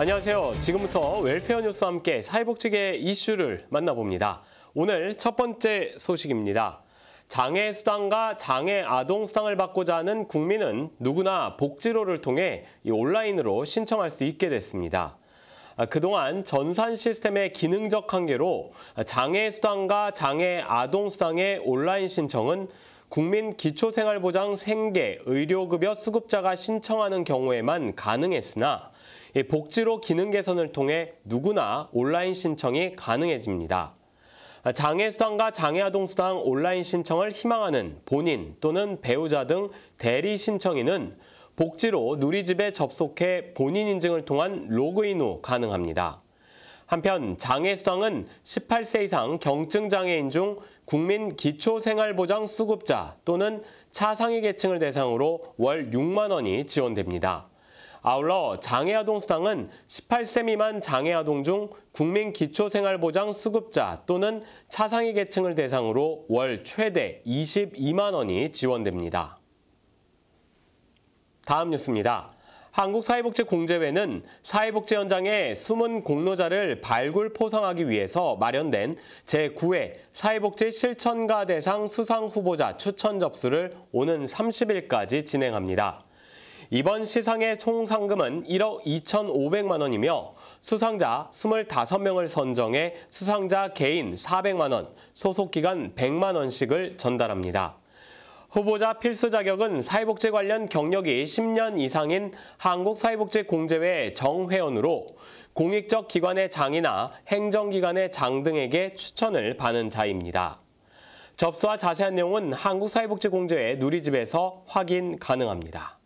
안녕하세요. 지금부터 웰페어 뉴스와 함께 사회복지계 이슈를 만나봅니다. 오늘 첫 번째 소식입니다. 장애 수당과 장애 아동 수당을 받고자 하는 국민은 누구나 복지로를 통해 온라인으로 신청할 수 있게 됐습니다. 아, 그동안 전산 시스템의 기능적 한계로 장애 수당과 장애 아동 수당의 온라인 신청은 국민 기초생활보장 생계, 의료급여 수급자가 신청하는 경우에만 가능했으나 복지로 기능 개선을 통해 누구나 온라인 신청이 가능해집니다. 장애수당과 장애아동수당 온라인 신청을 희망하는 본인 또는 배우자 등 대리 신청인은 복지로 누리집에 접속해 본인 인증을 통한 로그인 후 가능합니다. 한편 장애수당은 18세 이상 경증장애인 중 국민 기초생활보장 수급자 또는 차상위 계층을 대상으로 월 6만 원이 지원됩니다. 아울러 장애아동수당은 18세 미만 장애아동 중 국민 기초생활보장 수급자 또는 차상위 계층을 대상으로 월 최대 22만 원이 지원됩니다. 다음 뉴스입니다. 한국사회복지공제회는 사회복지 현장의 숨은 공로자를 발굴 포상하기 위해서 마련된 제9회 사회복지 실천가 대상 수상 후보자 추천 접수를 오는 30일까지 진행합니다. 이번 시상의 총 상금은 1억 2,500만 원이며 수상자 25명을 선정해 수상자 개인 400만 원, 소속기관 100만 원씩을 전달합니다. 후보자 필수 자격은 사회복지 관련 경력이 10년 이상인 한국사회복지공제회 정회원으로 공익적 기관의 장이나 행정기관의 장 등에게 추천을 받는 자입니다. 접수와 자세한 내용은 한국사회복지공제회 누리집에서 확인 가능합니다.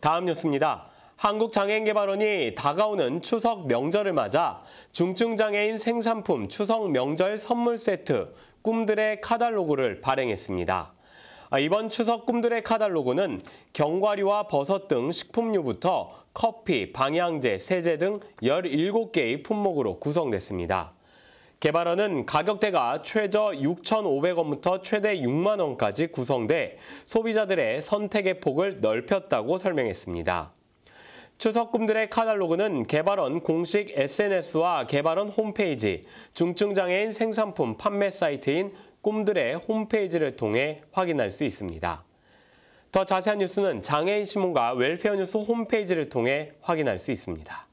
다음 뉴스입니다. 한국장애인개발원이 다가오는 추석 명절을 맞아 중증장애인 생산품 추석 명절 선물 세트 꿈들의 카달로그를 발행했습니다. 아, 이번 추석 꿈들의 카달로그는 견과류와 버섯 등 식품류부터 커피, 방향제, 세제 등 17개의 품목으로 구성됐습니다. 개발원은 가격대가 최저 6,500원부터 최대 6만 원까지 구성돼 소비자들의 선택의 폭을 넓혔다고 설명했습니다. 추석금들의 카탈로그는 개발원 공식 SNS와 개발원 홈페이지, 중증장애인 생산품 판매 사이트인 꿈들의 홈페이지를 통해 확인할 수 있습니다. 더 자세한 뉴스는 장애인 신문과 웰페어 뉴스 홈페이지를 통해 확인할 수 있습니다.